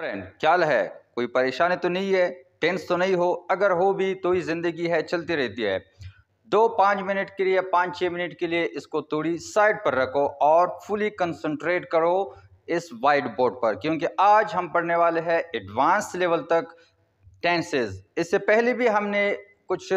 friend क्या है कोई परेशानी तो नहीं है टेंस तो नहीं हो अगर हो भी तो ही ज़िंदगी है चलती रहती है दो पाँच मिनट के लिए पाँच छः मिनट के लिए इसको थोड़ी साइड पर रखो और फुली कंसंट्रेट करो इस वाइट बोर्ड पर क्योंकि आज हम पढ़ने वाले हैं एडवांस लेवल तक टेंसेज इससे पहले भी हमने कुछ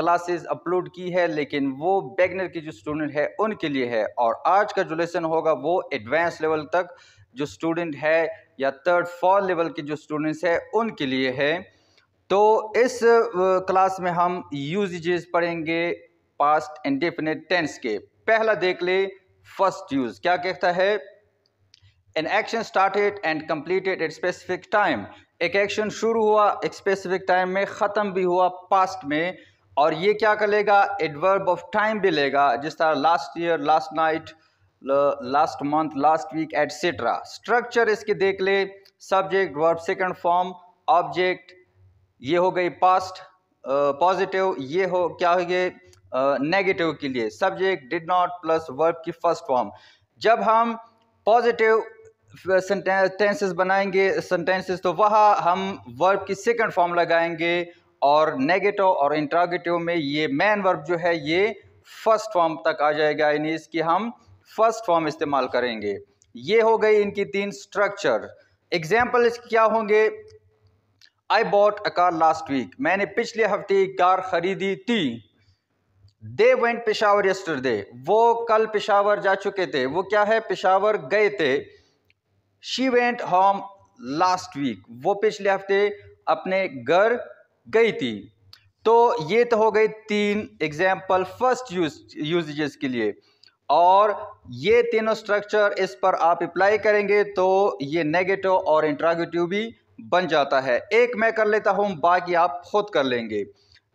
क्लासेस अपलोड की है लेकिन वो बेगनर की जो स्टूडेंट है उनके लिए है और आज का जो लेसन होगा वो एडवांस लेवल तक जो स्टूडेंट है या थर्ड फोर्थ लेवल के जो स्टूडेंट्स हैं उनके लिए है तो इस क्लास में हम यूजेज पढ़ेंगे पास्ट इंडिफिनिट टेंस के पहला देख ले फर्स्ट यूज क्या कहता है an action started and completed at specific time एक एक्शन शुरू हुआ एक स्पेसिफिक टाइम में ख़त्म भी हुआ पास्ट में और ये क्या कर लेगा एडवर्ब ऑफ टाइम भी लेगा जिस तरह last year last night last month last week etcetera structure इसके देख ले subject verb second form object ये हो गई पास्ट पॉजिटिव ये हो क्या हो गए नेगेटिव के लिए subject did not plus verb की फर्स्ट फॉर्म जब हम पॉजिटिव सेंटेंसेस बनाएंगे सेंटेंसेस तो वह हम वर्ब की सेकंड फॉर्म लगाएंगे और नेगेटिव और इंट्रागेटिव में ये मेन वर्ब जो है ये फर्स्ट फॉर्म तक आ जाएगा यानी इसकी हम फर्स्ट फॉर्म इस्तेमाल करेंगे ये हो गई इनकी तीन स्ट्रक्चर एग्जाम्पल क्या होंगे I bought a car last week मैंने पिछले हफ्ते एक कार खरीदी थी दे वेंट पेशावर यस्टरडे वो कल पेशावर जा चुके थे वो क्या है पेशावर गए थे she went home last week वो पिछले हफ्ते अपने घर गई थी तो ये तो हो गई तीन एग्जाम्पल फर्स्ट यूज यूजेज के लिए और ये तीनों स्ट्रक्चर इस पर आप अप्लाई करेंगे तो ये नेगेटिव और इंट्रागेटिव भी बन जाता है एक मैं कर लेता हूँ बाकी आप खुद कर लेंगे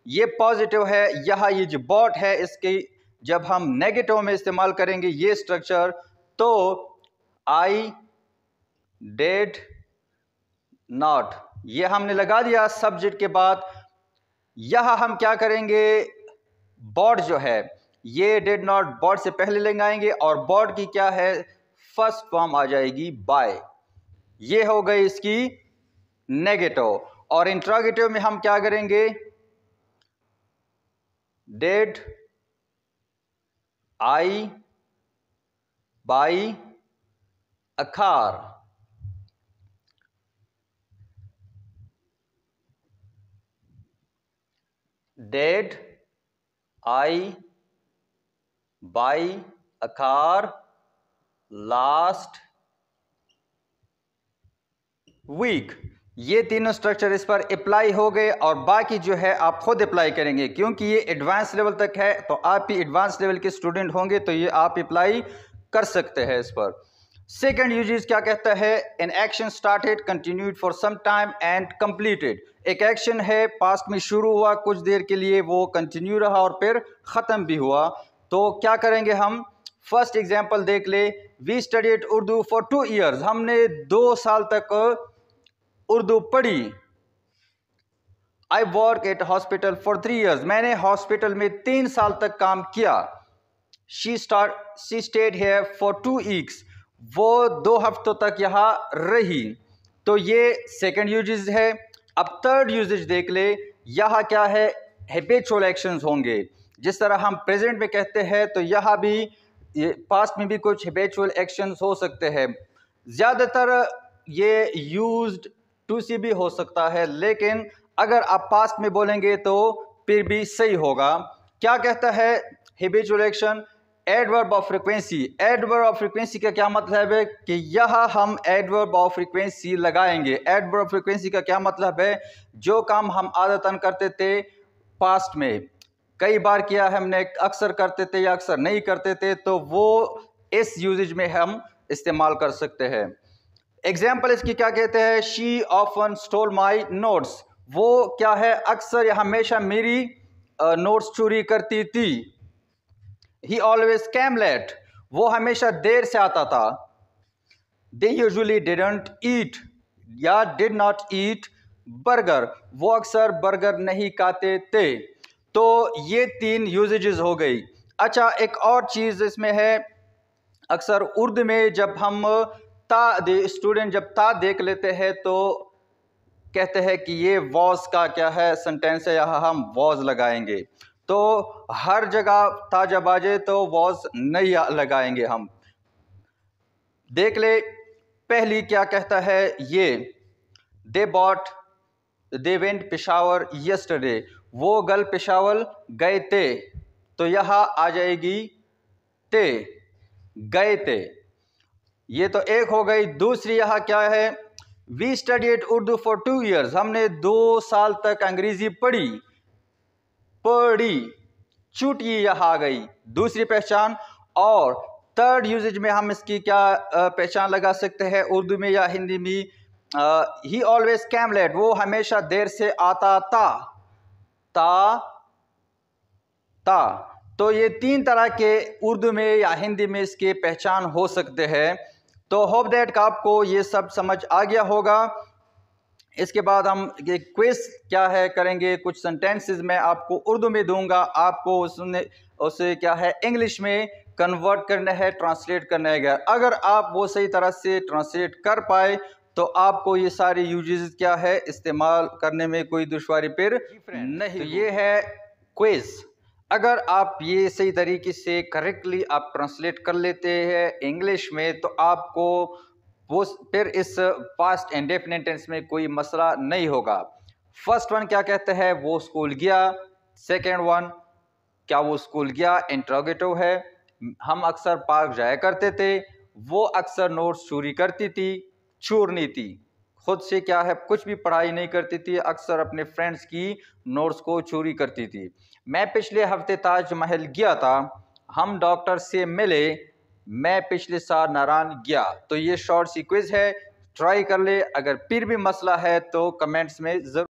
ये पॉजिटिव है यह ये जो बॉट है इसकी जब हम नेगेटिव में इस्तेमाल करेंगे ये स्ट्रक्चर तो आई डेड नॉट ये हमने लगा दिया सब्जेक्ट के बाद यह हम क्या करेंगे बॉट जो है ये डेड नॉट बॉड से पहले आएंगे और बॉड की क्या है फर्स्ट फॉर्म आ जाएगी बाय ये हो गई इसकी नेगेटिव और इंट्रोगेटिव में हम क्या करेंगे did I buy a car did I buy a car last week ये तीनों स्ट्रक्चर इस पर अप्लाई हो गए और बाकी जो है आप खुद अप्लाई करेंगे क्योंकि ये एडवांस लेवल तक है तो आप ही एडवांस लेवल के स्टूडेंट होंगे तो ये आप अप्लाई कर सकते हैं इस पर सेकेंड यूजेस क्या कहता है an action started continued for some time and completed एक एक्शन है पास्ट में शुरू हुआ कुछ देर के लिए वो कंटिन्यू रहा और फिर ख़त्म भी हुआ तो क्या करेंगे हम फर्स्ट एग्जाम्पल देख ले we studied Urdu for two years हमने दो साल तक उर्दू पढ़ी I work at hospital for three years मैंने हॉस्पिटल में तीन साल तक काम किया शी स्टार्ट शी स्टेड है फॉर टू वीक्स वो दो हफ्तों तक यहाँ रही तो ये सेकेंड यूजेज है अब थर्ड यूजेज देख ले यहाँ क्या है हैबिचुअल एक्शंस होंगे जिस तरह हम प्रेजेंट में कहते हैं तो यह भी ये पास्ट में भी कुछ हेबेचुअल एक्शंस हो सकते हैं ज़्यादातर ये यूज्ड टू सी भी हो सकता है लेकिन अगर आप पास्ट में बोलेंगे तो फिर भी सही होगा क्या कहता है habitual action adverb of frequency adverb of frequency का क्या मतलब है कि यह हम एडवर्ब ऑफ फ्रिक्वेंसी लगाएंगे एडवर्ब फ्रिक्वेंसी का क्या मतलब है जो काम हम आदतन करते थे पास्ट में कई बार किया है हमने अक्सर करते थे या अक्सर नहीं करते थे तो वो इस यूजेज में हम इस्तेमाल कर सकते हैं एग्जाम्पल इसकी क्या कहते हैं she often stole my notes वो क्या है अक्सर या हमेशा मेरी नोट्स चोरी करती थी ही ऑलवेज कैम लेट वो हमेशा देर से आता था दे यूजली डिडंट ईट या डिड नॉट ईट बर्गर वो अक्सर बर्गर नहीं खाते थे तो ये तीन यूज हो गई अच्छा एक और चीज़ इसमें है अक्सर उर्द में जब हम ता स्टूडेंट जब ता देख लेते हैं तो कहते हैं कि ये वॉज का क्या है सेंटेंस है यहाँ हम वॉज लगाएंगे तो हर जगह ता जब तो आ जाए तो वॉज नहीं लगाएंगे हम देख ले पहली क्या कहता है ये they bought they went Peshawar yesterday वो गल पेशावल गए ते तो यह आ जाएगी ते गए ते ये तो एक हो गई दूसरी यह क्या है we study at Urdu for two years हमने दो साल तक अंग्रेजी पढ़ी पढ़ी चूटी यह आ गई दूसरी पहचान और थर्ड यूजेज में हम इसकी क्या पहचान लगा सकते हैं उर्दू में या हिंदी में ही ऑलवेज कैम लेट वो हमेशा देर से आता था ता ता तो ये तीन तरह के उर्दू में या हिंदी में इसके पहचान हो सकते हैं तो होप डेट का आपको ये सब समझ आ गया होगा इसके बाद हम ये क्विज क्या है करेंगे कुछ सेंटेंसेस मैं आपको उर्दू में दूंगा आपको उसने उसे क्या है इंग्लिश में कन्वर्ट करना है ट्रांसलेट करना है अगर आप वो सही तरह से ट्रांसलेट कर पाए तो आपको ये सारे यूज क्या है इस्तेमाल करने में कोई दुशारी फिर नहीं तो ये है क्वेज़ अगर आप ये सही तरीके से करेक्टली आप ट्रांसलेट कर लेते हैं इंग्लिश में तो आपको वो फिर इस पास्ट एंड टेंस में कोई मसला नहीं होगा फर्स्ट वन क्या कहते हैं वो स्कूल गया सेकेंड वन क्या वो स्कूल गया इंट्रोगेटिव है हम अक्सर पार्क जाया करते थे वो अक्सर नोट्स चोरी करती थी चूरनी थी खुद से क्या है कुछ भी पढ़ाई नहीं करती थी अक्सर अपने फ्रेंड्स की नोट्स को चोरी करती थी मैं पिछले हफ्ते ताजमहल गया था हम डॉक्टर से मिले मैं पिछले साल नारायण गया तो ये शॉर्ट सीक्वेंस है ट्राई कर ले अगर फिर भी मसला है तो कमेंट्स में ज़रूर